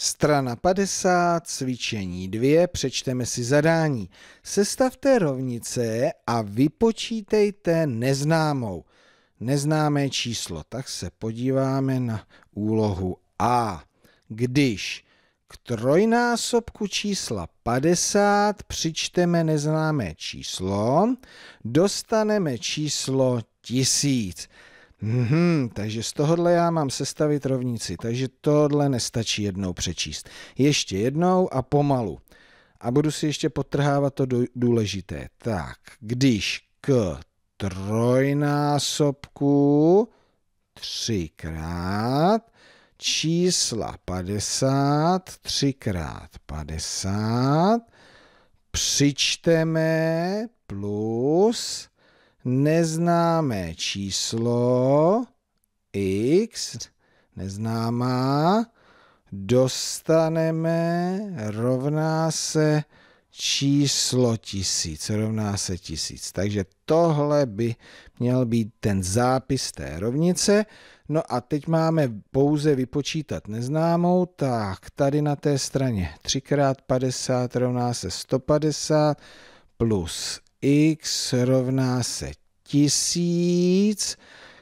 Strana 50, cvičení 2, přečteme si zadání. Sestavte rovnice a vypočítejte neznámou. Neznámé číslo. Tak se podíváme na úlohu A. Když k trojnásobku čísla 50 přičteme neznámé číslo, dostaneme číslo 1000. Mm-hmm, takže z tohohle já mám sestavit rovnici, takže tohle nestačí jednou přečíst. Ještě jednou a pomalu. A budu si ještě potrhávat to důležité. Tak, když k trojnásobku třikrát čísla 50, třikrát 50, přičteme plus neznámé číslo x, neznámá, dostaneme rovná se číslo tisíc, rovná se tisíc. Takže tohle by měl být ten zápis té rovnice. No a teď máme pouze vypočítat neznámou, tak tady na té straně 3x50 rovná se 150 plus x rovná se tisíc,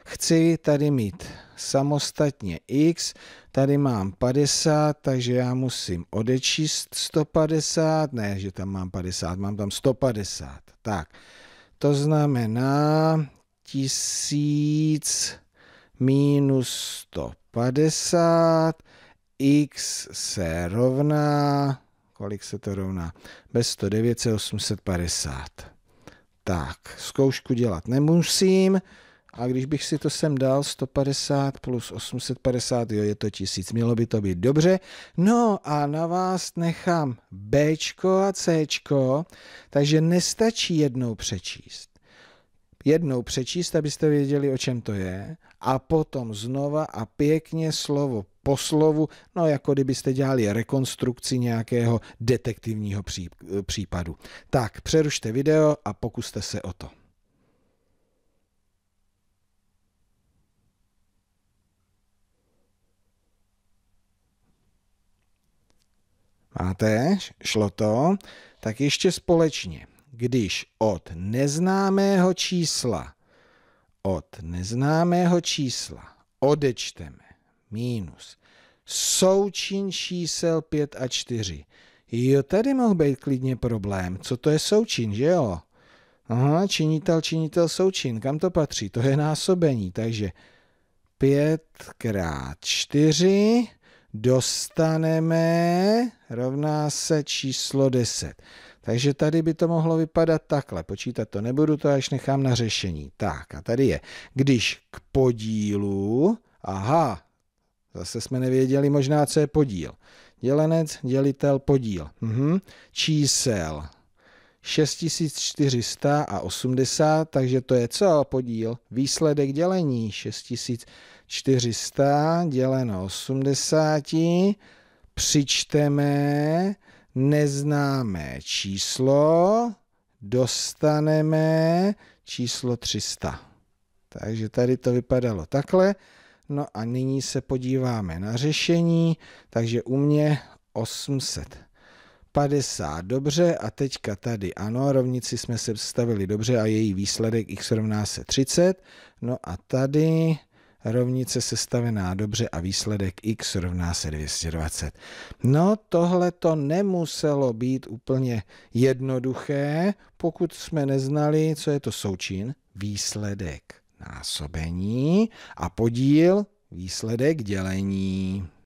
chci tady mít samostatně x, tady mám 50, takže já musím odečíst 150, ne, že tam mám 50, mám tam 150, tak. To znamená tisíc minus 150, x se rovná, kolik se to rovná? Bez 109 850. Tak, zkoušku dělat nemusím. A když bych si to sem dal, 150 plus 850, jo, je to tisíc. mělo by to být dobře. No a na vás nechám B a C, takže nestačí jednou přečíst. Jednou přečíst, abyste věděli, o čem to je, a potom znova a pěkně slovo po slovu, no jako kdybyste dělali rekonstrukci nějakého detektivního eh, případu. Tak, přerušte video a pokuste se o to. Máte? Šlo to? Tak ještě společně. Když od neznámého čísla, od neznámého čísla odečteme mínus. Součin čísel 5 a 4. Jo, tady mohl být klidně problém. Co to je součin, že jo? Aha, činitel, činitel, součin. Kam to patří? To je násobení, takže 5 krát 4 dostaneme rovná se číslo 10. Takže tady by to mohlo vypadat takhle. Počítat to nebudu, to až nechám na řešení. Tak a tady je. Když k podílu, aha, Zase jsme nevěděli možná, co je podíl. Dělenec, dělitel, podíl. Mhm. Čísel 6400 a 80, takže to je co podíl? Výsledek dělení 6400 děleno 80, přičteme neznámé číslo, dostaneme číslo 300. Takže tady to vypadalo takhle. No a nyní se podíváme na řešení, takže u mě 850, dobře, a teďka tady, ano, rovnici jsme se vstavili dobře a její výsledek x rovná se 30, no a tady rovnice sestavená dobře a výsledek x rovná se 220. No tohle to nemuselo být úplně jednoduché, pokud jsme neznali, co je to součin, výsledek násobení a podíl výsledek dělení.